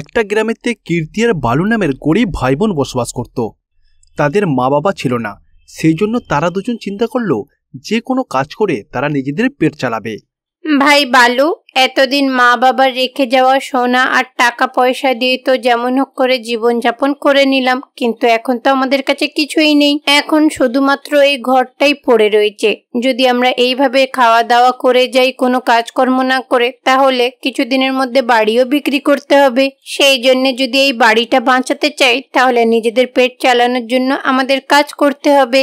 একটা গ্রামেতে কীর্তি আর বালু নামের গরিব ভাই বোন বসবাস করত তাদের মা বাবা ছিল না সেই জন্য তারা দুজন চিন্তা করল যে কোনো কাজ করে তারা নিজেদের পেট চালাবে ভাই বালু এতদিন মা বাবার রেখে যাওয়া সোনা আর টাকা পয়সা দিয়ে তো যেমন হোক করে জীবনযাপন করে নিলাম কিন্তু এখন তো আমাদের কাছে কিছুই নেই এখন শুধুমাত্র এই ঘরটাই পড়ে রয়েছে যদি আমরা এইভাবে খাওয়া দাওয়া করে যাই কোনো কাজকর্ম না করে তাহলে কিছুদিনের মধ্যে বাড়িও বিক্রি করতে হবে সেই জন্য যদি এই বাড়িটা বাঁচাতে চাই তাহলে নিজেদের পেট চালানোর জন্য আমাদের কাজ করতে হবে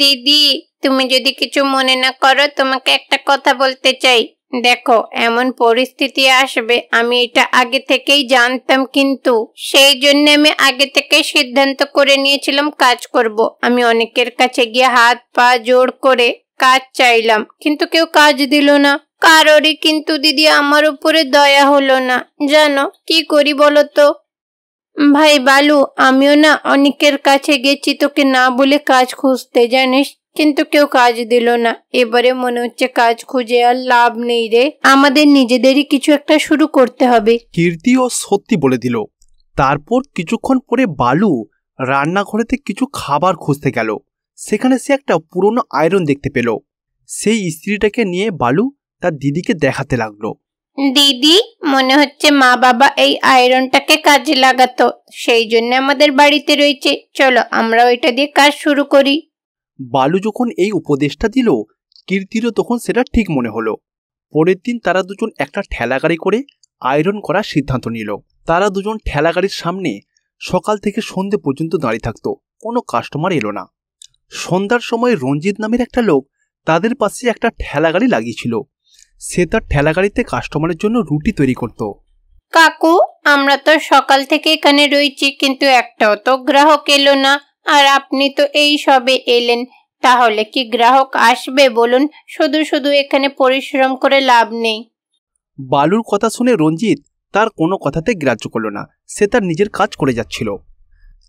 দিদি তুমি যদি কিছু মনে না করো তোমাকে একটা কথা বলতে চাই দেখো এমন পরিস্থিতি আসবে আমি এটা আগে থেকেই জানতাম কিন্তু সেই জন্য আমি আগে থেকে সিদ্ধান্ত করে নিয়েছিলাম কাজ করব। আমি অনেকের কাছে গিয়ে হাত পা জোর করে কাজ চাইলাম কিন্তু কেউ কাজ দিল না কারোরই কিন্তু দিদি আমার উপরে দয়া হলো না জানো কি করি বলো তো ভাই বালু আমিও না অনেকের কাছে গেছি তোকে না বলে কাজ খুঁজতে জানিস কিন্তু কেউ কাজ দিল না এবারে মনে হচ্ছে কাজ খুঁজে আর লাভ নেই রে আমাদের নিজেদেরই কিছু একটা শুরু করতে হবে কীর্তি ও সত্যি বলে দিল তারপর কিছুক্ষণ পরে বালু রান্নাঘরেতে কিছু খাবার খুঁজতে গেল সেখানে সে একটা পুরনো আয়রন দেখতে পেল সেই স্ত্রীটাকে নিয়ে বালু তার দিদিকে দেখাতে লাগলো দিদি মনে হচ্ছে মা বাবা এই আয়রনটাকে কাজে লাগাতো সেই জন্য আমাদের বাড়িতে রয়েছে চলো আমরা ওইটা দিয়ে কাজ শুরু করি বালু যখন এই উপদেশটা দিল কীর্তিরও তখন সেটা ঠিক মনে হলো পরের দিন তারা দুজন একটা ঠেলা গাড়ি করে আয়রন করার সিদ্ধান্ত নিল তারা দুজন ঠেলা গাড়ির সামনে সকাল থেকে সন্ধে পর্যন্ত দাঁড়িয়ে থাকতো কোনো কাস্টমার এলো না সন্ধ্যার সময় রঞ্জিত নামের একটা লোক তাদের পাশে একটা ঠেলা গাড়ি লাগিয়েছিল সে তার ঠেলা গাড়িতে কাস্টমারের জন্য রুটি তৈরি করত কাকু আমরা তো সকাল থেকে এখানে রয়েছি কিন্তু একটাও তো গ্রাহক এলো না আর আপনি তো এই সবে এলেন তাহলে কি গ্রাহক আসবে বলুন শুধু শুধু এখানে পরিশ্রম করে লাভ নেই বালুর কথা শুনে রঞ্জিত তার কোনো কথাতে গ্রাহ্য করল না সে তার নিজের কাজ করে যাচ্ছিল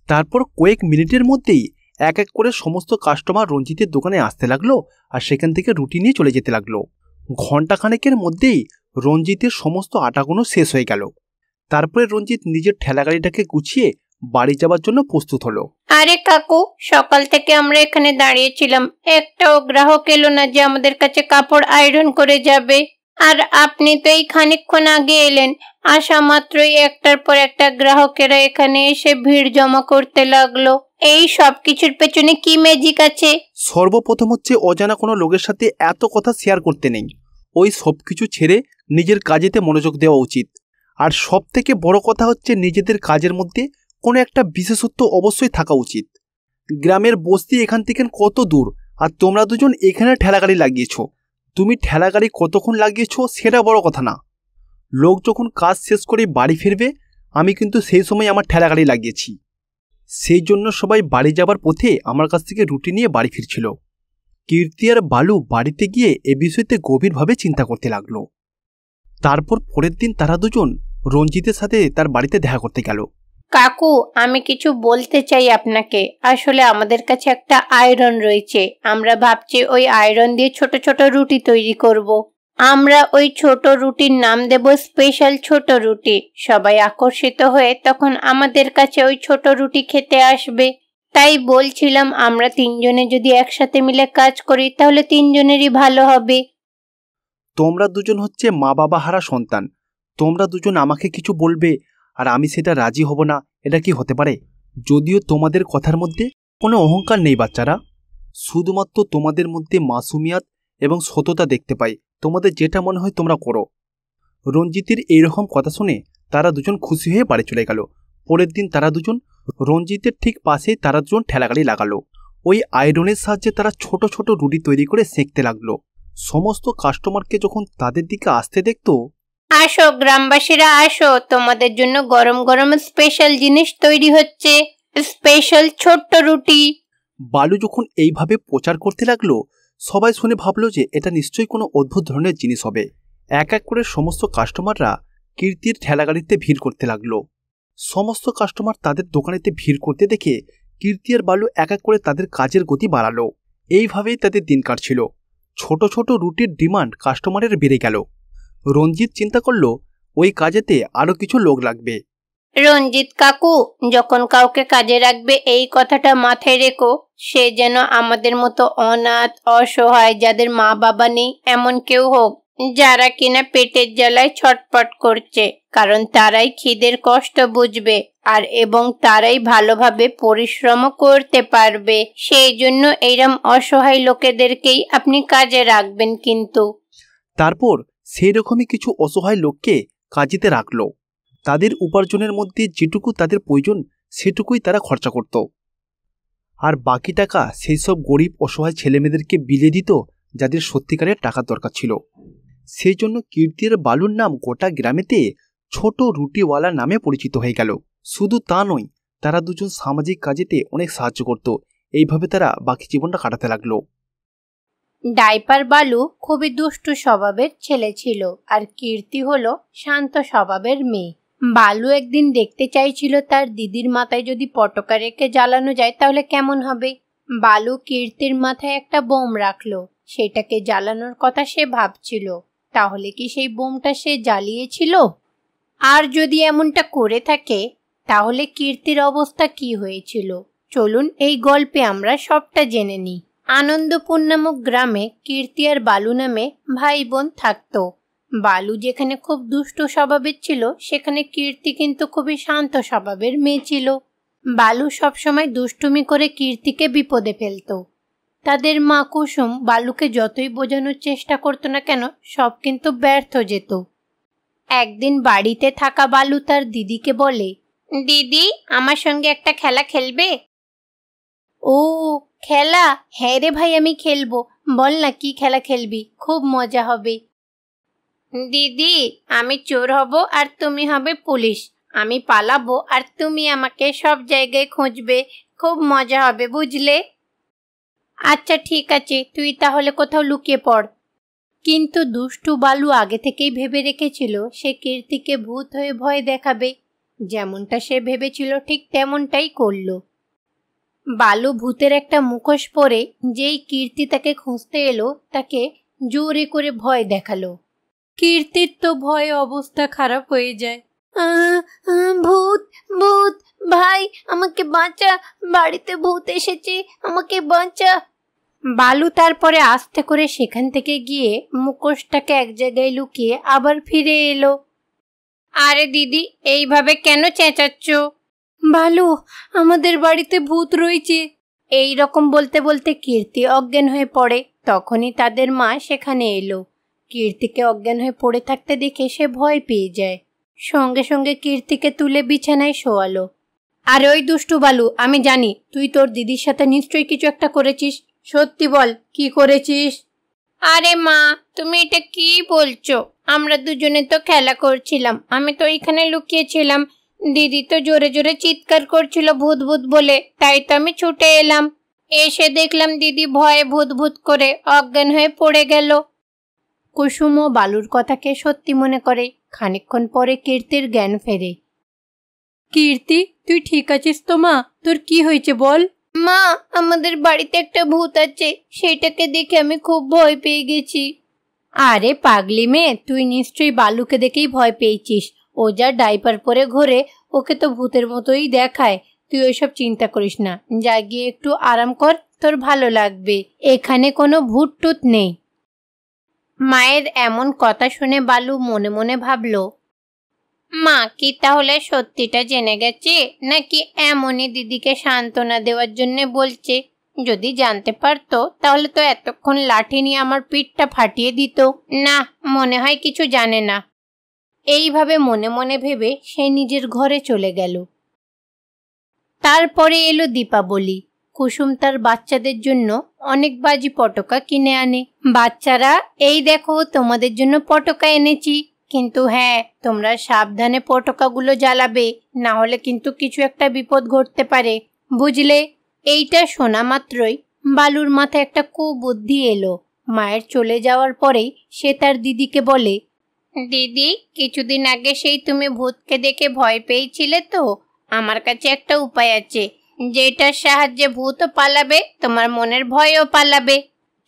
তারপর কয়েক মিনিটের মধ্যেই এক এক করে সমস্ত কাস্টমার রঞ্জিতের দোকানে আসতে লাগলো আর সেখান থেকে রুটি নিয়ে চলে যেতে লাগলো ঘণ্টাখানেকের মধ্যেই রঞ্জিতের সমস্ত আটাগুলো শেষ হয়ে গেল তারপরে রঞ্জিত নিজের ঠেলাগাড়িটাকে গুছিয়ে বাড়ি যাবার জন্য প্রস্তুত হলো আরে কাকু সকাল থেকে আমরা এখানে দাঁড়িয়েছিলাম একটাও গ্রাহক এলো না যে আমাদের কাছে কাপড় আয়রন করে যাবে আর আপনি তো এই খানিকক্ষণ আগে এলেন আসা মাত্রই একটার পর একটা গ্রাহকেরা এখানে এসে ভিড় জমা করতে লাগলো এই সব কিছুর পেছনে কি ম্যাজিক আছে সর্বপ্রথম হচ্ছে অজানা কোনো লোকের সাথে এত কথা শেয়ার করতে নেই ওই সব কিছু ছেড়ে নিজের কাজেতে মনোযোগ দেওয়া উচিত আর সব থেকে বড় কথা হচ্ছে নিজেদের কাজের মধ্যে কোনো একটা বিশেষত্ব অবশ্যই থাকা উচিত গ্রামের বস্তি এখান থেকে কত দূর আর তোমরা দুজন এখানে ঠেলাগাড়ি লাগিয়েছ তুমি ঠেলাগাড়ি কতক্ষণ লাগিয়েছ সেটা বড় কথা না লোক যখন কাজ শেষ করে বাড়ি ফিরবে আমি কিন্তু সেই সময় আমার ঠেলাগাড়ি লাগিয়েছি সেই জন্য সবাই বাড়ি যাবার পথে আমার কাছ থেকে রুটি নিয়ে বাড়ি ফিরছিল কীর্তি আর বালু বাড়িতে গিয়ে এ বিষয়তে গভীরভাবে চিন্তা করতে লাগল তারপর পরের দিন তারা দুজন রঞ্জিতের সাথে তার বাড়িতে দেখা করতে গেল কাকু আমি কিছু বলতে চাই আপনাকে আসলে আমাদের কাছে একটা আয়রন রয়েছে আমরা ভাবছি ওই আয়রন দিয়ে ছোট ছোট রুটি তৈরি করব। আমরা ওই ছোট রুটির নাম দেব স্পেশাল ছোট রুটি সবাই আকর্ষিত হয়ে তখন আমাদের কাছে ওই ছোট রুটি খেতে আসবে তাই বলছিলাম আমরা তিনজনে যদি একসাথে মিলে কাজ করি তাহলে তিনজনেরই ভালো হবে তোমরা দুজন হচ্ছে মা বাবা হারা সন্তান তোমরা দুজন আমাকে কিছু বলবে আর আমি সেটা রাজি হব না এটা কি হতে পারে যদিও তোমাদের কথার মধ্যে কোনো অহংকার নেই বাচ্চারা শুধুমাত্র তোমাদের মধ্যে মাসুমিয়াত এবং সততা দেখতে পাই তোমাদের যেটা মনে হয় তোমরা করো রঞ্জিতের এইরকম কথা শুনে তারা দুজন খুশি হয়ে বাড়ি চলে গেল পরের দিন তারা দুজন রঞ্জিতের ঠিক পাশে তারা দুজন ঠেলাগাড়ি লাগালো ওই আয়রনের সাহায্যে তারা ছোট ছোট রুটি তৈরি করে সেঁকতে লাগলো সমস্ত কাস্টমারকে যখন তাদের দিকে আসতে দেখত আসো গ্রামবাসীরা আসো তোমাদের জন্য গরম গরম স্পেশাল জিনিস তৈরি হচ্ছে স্পেশাল ছোট্ট রুটি বালু যখন এইভাবে প্রচার করতে লাগলো সবাই শুনে ভাবলো যে এটা নিশ্চয়ই কোনো অদ্ভুত ধরনের জিনিস হবে এক এক করে সমস্ত কাস্টমাররা কীর্তির ঠেলাগাড়িতে ভিড় করতে লাগলো সমস্ত কাস্টমার তাদের দোকানেতে ভিড় করতে দেখে কীর্তি আর বালু এক এক করে তাদের কাজের গতি বাড়ালো এইভাবেই তাদের দিন কাটছিল ছোট ছোট রুটির ডিমান্ড কাস্টমারের বেড়ে গেল রঞ্জিত চিন্তা করল ওই কাজেতে আরো কিছু লোক লাগবে রঞ্জিত কাকু যখন কাউকে কাজে রাখবে এই কথাটা মাথায় রেখো সে যেন আমাদের মতো অনাথ অসহায় যাদের মা বাবা নেই এমন কেউ হোক যারা কিনা পেটের জ্বালায় ছটপট করছে কারণ তারাই খিদের কষ্ট বুঝবে আর এবং তারাই ভালোভাবে পরিশ্রম করতে পারবে সেই জন্য এইরম অসহায় লোকেদেরকেই আপনি কাজে রাখবেন কিন্তু তারপর সেই রকমই কিছু অসহায় লোককে কাজেতে রাখল তাদের উপার্জনের মধ্যে যেটুকু তাদের প্রয়োজন সেটুকুই তারা খরচা করত আর বাকি টাকা সেই সব গরিব অসহায় ছেলেমেয়েদেরকে বিলে দিত যাদের সত্যিকারের টাকার দরকার ছিল সেই জন্য কীর্তির বালুর নাম গোটা গ্রামেতে ছোট রুটিওয়ালা নামে পরিচিত হয়ে গেল শুধু তা নয় তারা দুজন সামাজিক কাজেতে অনেক সাহায্য করত এইভাবে তারা বাকি জীবনটা কাটাতে লাগলো ডাইপার বালু খুবই দুষ্টু স্বভাবের ছেলে ছিল আর কীর্তি হলো শান্ত স্বভাবের মেয়ে বালু একদিন দেখতে চাইছিল তার দিদির মাথায় যদি পটকা রেখে জ্বালানো যায় তাহলে কেমন হবে বালু কীর্তির মাথায় একটা বোম রাখলো সেটাকে জ্বালানোর কথা সে ভাবছিল তাহলে কি সেই বোমটা সে জ্বালিয়েছিল আর যদি এমনটা করে থাকে তাহলে কীর্তির অবস্থা কি হয়েছিল চলুন এই গল্পে আমরা সবটা জেনে নিই আনন্দপুর নামক গ্রামে কীর্তি আর বালু নামে ভাই বোন থাকত বালু যেখানে খুব দুষ্ট স্বভাবের ছিল সেখানে কীর্তি কিন্তু খুবই শান্ত স্বভাবের মেয়ে ছিল বালু সবসময় দুষ্টুমি করে কীর্তিকে বিপদে ফেলত তাদের মা কুসুম বালুকে যতই বোঝানোর চেষ্টা করতো না কেন সব কিন্তু ব্যর্থ যেত একদিন বাড়িতে থাকা বালু তার দিদিকে বলে দিদি আমার সঙ্গে একটা খেলা খেলবে ও খেলা হ্যাঁ রে ভাই আমি খেলবো বল না কি খেলা খেলবি খুব মজা হবে দিদি আমি চোর হব আর তুমি হবে পুলিশ আমি পালাবো আর তুমি আমাকে সব জায়গায় খুঁজবে খুব মজা হবে বুঝলে আচ্ছা ঠিক আছে তুই তাহলে কোথাও লুকিয়ে পড় কিন্তু দুষ্টু বালু আগে থেকেই ভেবে রেখেছিল সে কীর্তিকে ভূত হয়ে ভয় দেখাবে যেমনটা সে ভেবেছিল ঠিক তেমনটাই করলো বালু ভূতের একটা মুখোশ পরে যেই কীর্তি তাকে খুঁজতে এলো তাকে জোরে করে ভয় দেখালো কীর্তির তো ভয় অবস্থা খারাপ হয়ে যায় ভূত ভূত ভাই আমাকে বাঁচা বাড়িতে ভূত এসেছে আমাকে বাঁচা বালু তারপরে আস্তে করে সেখান থেকে গিয়ে মুখোশটাকে এক জায়গায় লুকিয়ে আবার ফিরে এলো আরে দিদি এইভাবে কেন চেঁচাচ্ছ ভালো আমাদের বাড়িতে ভূত রয়েছে এই রকম বলতে বলতে কীর্তি অজ্ঞান হয়ে পড়ে তখনই তাদের মা সেখানে এলো কীর্তিকে অজ্ঞান হয়ে পড়ে থাকতে দেখে সে ভয় পেয়ে যায় সঙ্গে সঙ্গে কীর্তিকে তুলে বিছানায় শোয়ালো আর ওই দুষ্টু বালু আমি জানি তুই তোর দিদির সাথে নিশ্চয়ই কিছু একটা করেছিস সত্যি বল কি করেছিস আরে মা তুমি এটা কি বলছো আমরা দুজনে তো খেলা করছিলাম আমি তো এখানে লুকিয়েছিলাম দিদি তো জোরে জোরে চিৎকার করছিল ভূত ভূত বলে তাই তো আমি ছুটে এলাম এসে দেখলাম দিদি ভয়ে ভূত ভূত করে অজ্ঞান হয়ে পড়ে গেল কুসুমও বালুর কথাকে সত্যি মনে করে খানিকক্ষণ পরে কীর্তির জ্ঞান ফেরে কীর্তি তুই ঠিক আছিস তো মা তোর কি হয়েছে বল মা আমাদের বাড়িতে একটা ভূত আছে সেটাকে দেখে আমি খুব ভয় পেয়ে গেছি আরে পাগলি মেয়ে তুই নিশ্চয়ই বালুকে দেখেই ভয় পেয়েছিস ও যা ডাইপার পরে ঘোরে ওকে তো ভূতের মতোই দেখায় তুই ওইসব চিন্তা করিস না যা গিয়ে একটু আরাম কর তোর ভালো লাগবে এখানে কোনো ভূত টুত নেই মায়ের এমন কথা শুনে বালু মনে মনে ভাবল মা কি তাহলে সত্যিটা জেনে গেছে নাকি এমনই দিদিকে সান্ত্বনা দেওয়ার জন্য বলছে যদি জানতে পারতো তাহলে তো এতক্ষণ লাঠি নিয়ে আমার পিঠটা ফাটিয়ে দিত না মনে হয় কিছু জানে না এইভাবে মনে মনে ভেবে সে নিজের ঘরে চলে গেল তারপরে এলো দীপাবলি কুসুম তার বাচ্চাদের জন্য অনেক বাজি পটকা কিনে আনে বাচ্চারা এই দেখো তোমাদের জন্য পটকা এনেছি কিন্তু হ্যাঁ তোমরা সাবধানে পটকাগুলো জ্বালাবে না হলে কিন্তু কিছু একটা বিপদ ঘটতে পারে বুঝলে এইটা শোনা মাত্রই বালুর মাথায় একটা কুবুদ্ধি এলো মায়ের চলে যাওয়ার পরেই সে তার দিদিকে বলে দিদি কিছুদিন আগে সেই তুমি ভূতকে দেখে ভয় পেয়েছিলে তো আমার কাছে একটা উপায় আছে যেটার সাহায্যে ভূতও পালাবে তোমার মনের ভয়ও পালাবে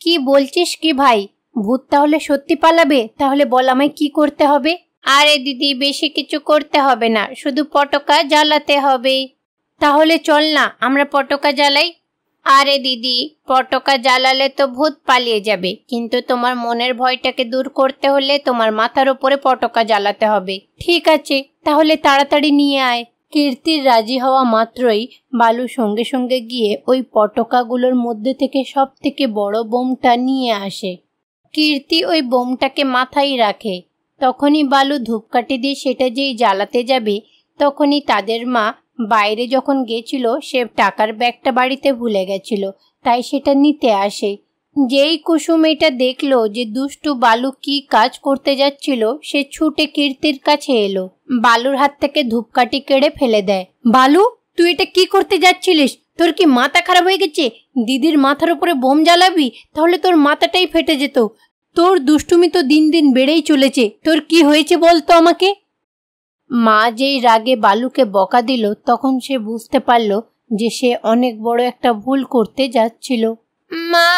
কি বলছিস কি ভাই ভূত তাহলে সত্যি পালাবে তাহলে বল আমায় কি করতে হবে আরে দিদি বেশি কিছু করতে হবে না শুধু পটকা জ্বালাতে হবে তাহলে চল না আমরা পটকা জ্বালাই আরে দিদি পটকা জ্বালালে তো ভূত পালিয়ে যাবে কিন্তু তোমার মনের ভয়টাকে দূর করতে হলে তোমার মাথার উপরে পটকা জ্বালাতে হবে ঠিক আছে তাহলে তাড়াতাড়ি নিয়ে আয় কীর্তির রাজি হওয়া মাত্রই বালু সঙ্গে সঙ্গে গিয়ে ওই পটকাগুলোর মধ্যে থেকে সব থেকে বড় বোমটা নিয়ে আসে কীর্তি ওই বোমটাকে মাথায় রাখে তখনই বালু ধূপকাঠি দিয়ে সেটা যেই জ্বালাতে যাবে তখনই তাদের মা বাইরে যখন গেছিল সে টাকার ব্যাগটা বাড়িতে ভুলে গেছিল তাই সেটা নিতে আসে যেই কুসুম এটা দেখল যে দুষ্টু বালু কি কাজ করতে যাচ্ছিল সে ছুটে কীর্তির কাছে এলো বালুর হাত থেকে ধূপকাঠি কেড়ে ফেলে দেয় বালু তুই এটা কি করতে যাচ্ছিলিস তোর কি মাথা খারাপ হয়ে গেছে দিদির মাথার উপরে বোম জ্বালাবি তাহলে তোর মাথাটাই ফেটে যেত তোর দুষ্টুমি তো দিন দিন বেড়েই চলেছে তোর কি হয়েছে বলতো আমাকে মা যেই রাগে বালুকে বকা দিল তখন সে বুঝতে পারল যে সে অনেক বড় একটা ভুল করতে যাচ্ছিল মা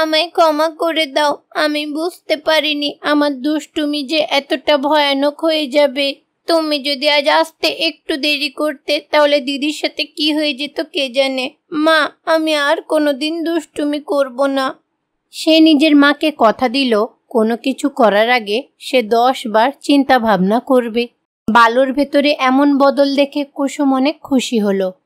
আমায় ক্ষমা করে দাও আমি বুঝতে পারিনি আমার দুষ্টুমি যে এতটা ভয়ানক হয়ে যাবে তুমি যদি আজ আসতে একটু দেরি করতে তাহলে দিদির সাথে কি হয়ে যেত কে জানে মা আমি আর কোনো দিন দুষ্টুমি করব না সে নিজের মাকে কথা দিল কোনো কিছু করার আগে সে দশ বার চিন্তা ভাবনা করবে বালুর ভেতরে এমন বদল দেখে কুসুম অনেক খুশি হলো